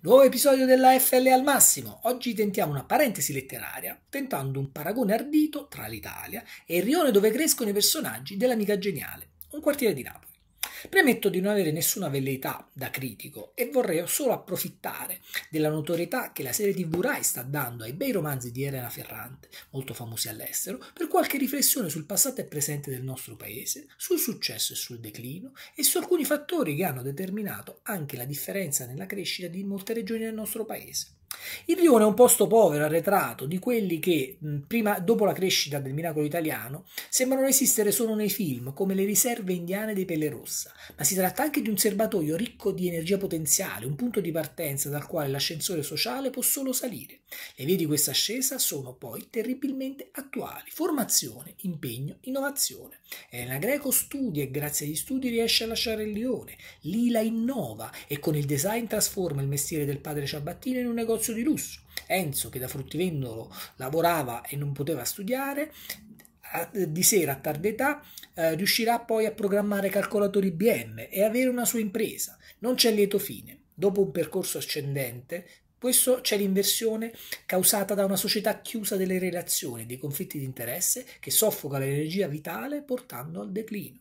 Nuovo episodio della FL al massimo. Oggi tentiamo una parentesi letteraria, tentando un paragone ardito tra l'Italia e il rione dove crescono i personaggi dell'amica geniale, un quartiere di Napoli. Premetto di non avere nessuna velleità da critico e vorrei solo approfittare della notorietà che la serie TV Rai sta dando ai bei romanzi di Elena Ferrante, molto famosi all'estero, per qualche riflessione sul passato e presente del nostro paese, sul successo e sul declino e su alcuni fattori che hanno determinato anche la differenza nella crescita di molte regioni del nostro paese. Il Rione è un posto povero, arretrato, di quelli che, prima, dopo la crescita del miracolo italiano, sembrano esistere solo nei film, come le riserve indiane dei Pelle Rossa, ma si tratta anche di un serbatoio ricco di energia potenziale, un punto di partenza dal quale l'ascensore sociale può solo salire. Le vie di questa ascesa sono poi terribilmente attuali. Formazione, impegno, innovazione. Elena Greco studia e grazie agli studi riesce a lasciare il Lione. Lila innova e con il design trasforma il mestiere del padre Ciabattino in un negozio di lusso. Enzo, che da fruttivendolo lavorava e non poteva studiare, di sera a tarda età eh, riuscirà poi a programmare calcolatori IBM e avere una sua impresa. Non c'è lieto fine. Dopo un percorso ascendente, questo c'è l'inversione causata da una società chiusa delle relazioni, dei conflitti di interesse che soffoca l'energia vitale portando al declino.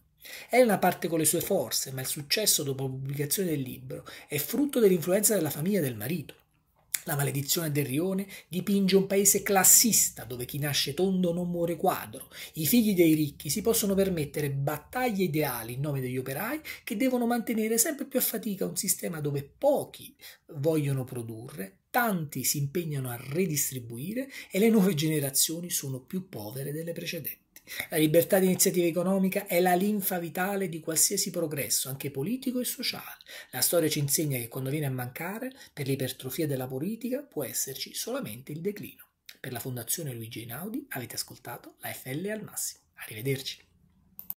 Elena parte con le sue forze, ma il successo dopo la pubblicazione del libro è frutto dell'influenza della famiglia del marito. La maledizione del rione dipinge un paese classista dove chi nasce tondo non muore quadro. I figli dei ricchi si possono permettere battaglie ideali in nome degli operai che devono mantenere sempre più a fatica un sistema dove pochi vogliono produrre, tanti si impegnano a redistribuire e le nuove generazioni sono più povere delle precedenti. La libertà di iniziativa economica è la linfa vitale di qualsiasi progresso, anche politico e sociale. La storia ci insegna che quando viene a mancare, per l'ipertrofia della politica, può esserci solamente il declino. Per la Fondazione Luigi Einaudi avete ascoltato la FL al massimo. Arrivederci.